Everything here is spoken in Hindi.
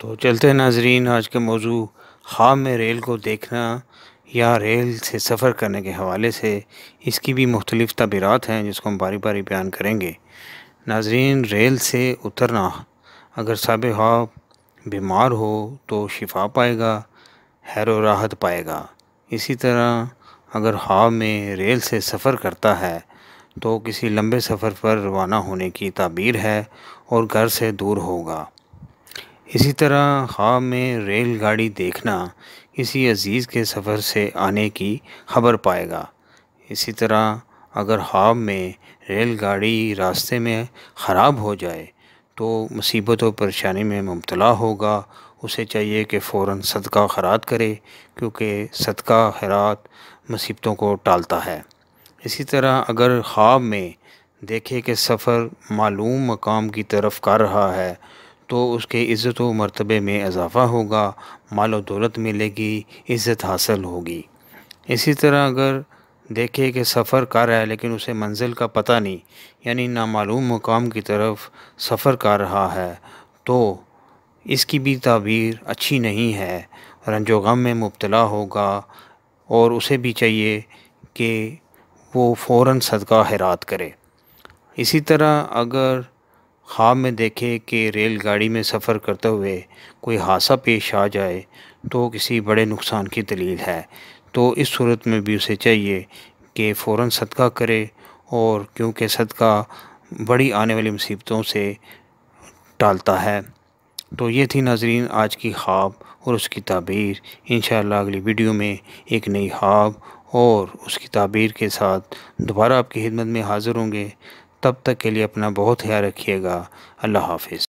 तो चलते हैं नाजरीन आज के मौजू खाम में रेल को देखना या रेल से सफ़र करने के हवाले से इसकी भी मुख्तलिफ़ तबीरत हैं जिसको हम बारी बारी बयान करेंगे नाजरीन रेल से उतरना अगर सब हाब बीमार हो तो शिफा पाएगा हैर राहत पाएगा इसी तरह अगर हाव में रेल से सफ़र करता है तो किसी लंबे सफ़र पर रवाना होने की ताबीर है और घर से दूर होगा इसी तरह ख्वाब में रेलगाड़ी देखना किसी अजीज़ के सफ़र से आने की खबर पाएगा इसी तरह अगर ख्वाब में रेलगाड़ी रास्ते में ख़राब हो जाए तो मुसीबत और परेशानी में मुबतला होगा उसे चाहिए कि फ़ौर सदका खरात करे क्योंकि सदका खरात मुसीबतों को टालता है इसी तरह अगर ख्वाब में देखे कि सफ़र मालूम मकाम की तरफ कर रहा है तो उसके इज़्ज़त व मरतबे में इजाफ़ा होगा माल व दौलत मिलेगी इज़्ज़त हासिल होगी इसी तरह अगर देखे कि सफ़र कर रहा है लेकिन उसे मंजिल का पता नहीं यानी नामालूम मकाम की तरफ सफ़र कर रहा है तो इसकी भी तबीर अच्छी नहीं है रंजो गम में मुबतला होगा और उसे भी चाहिए कि वो फ़ौर सदका हैरात करे इसी तरह अगर ख्वाब हाँ, में देखे कि रेलगाड़ी में सफ़र करते हुए कोई हादसा पेश आ जाए तो किसी बड़े नुकसान की दलील है तो इस सूरत में भी उसे चाहिए कि फ़ौर सदका करे और क्योंकि सदका बड़ी आने वाली मुसीबतों से टालता है तो ये थी नाजरीन आज की ख्वाब और उसकी ताबीर इन अगली वीडियो में एक नई ख्वाब और उसकी ताबीर के साथ दोबारा आपकी खिदमत में हाज़िर होंगे तब तक के लिए अपना बहुत ख्याल रखिएगा अल्लाह हाफिज़